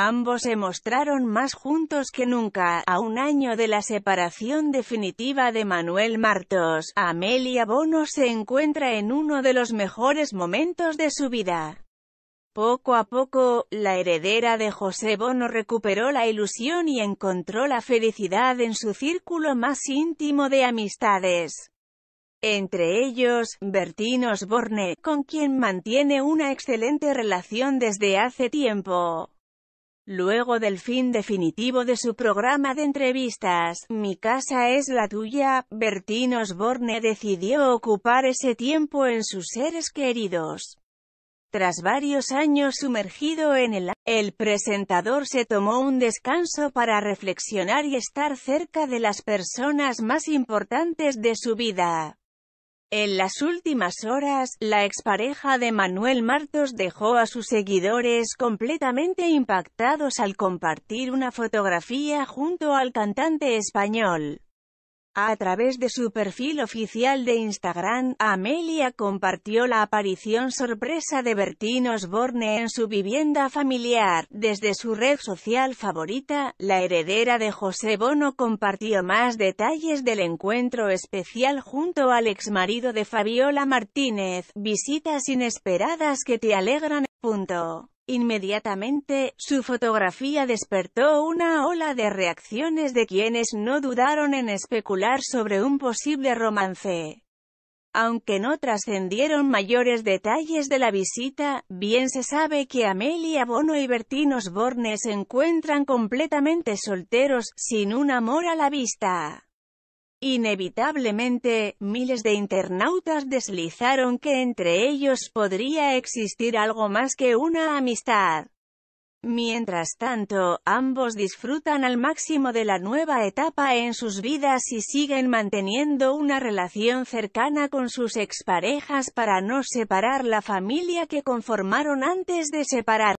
Ambos se mostraron más juntos que nunca, a un año de la separación definitiva de Manuel Martos, Amelia Bono se encuentra en uno de los mejores momentos de su vida. Poco a poco, la heredera de José Bono recuperó la ilusión y encontró la felicidad en su círculo más íntimo de amistades. Entre ellos, Bertín Osborne, con quien mantiene una excelente relación desde hace tiempo. Luego del fin definitivo de su programa de entrevistas, Mi casa es la tuya, Bertín Osborne decidió ocupar ese tiempo en sus seres queridos. Tras varios años sumergido en el el presentador se tomó un descanso para reflexionar y estar cerca de las personas más importantes de su vida. En las últimas horas, la expareja de Manuel Martos dejó a sus seguidores completamente impactados al compartir una fotografía junto al cantante español. A través de su perfil oficial de Instagram, Amelia compartió la aparición sorpresa de Bertín Osborne en su vivienda familiar. Desde su red social favorita, la heredera de José Bono compartió más detalles del encuentro especial junto al ex marido de Fabiola Martínez. Visitas inesperadas que te alegran. Inmediatamente, su fotografía despertó una ola de reacciones de quienes no dudaron en especular sobre un posible romance. Aunque no trascendieron mayores detalles de la visita, bien se sabe que Amelia Bono y Bertín Osborne se encuentran completamente solteros, sin un amor a la vista. Inevitablemente, miles de internautas deslizaron que entre ellos podría existir algo más que una amistad. Mientras tanto, ambos disfrutan al máximo de la nueva etapa en sus vidas y siguen manteniendo una relación cercana con sus exparejas para no separar la familia que conformaron antes de separar.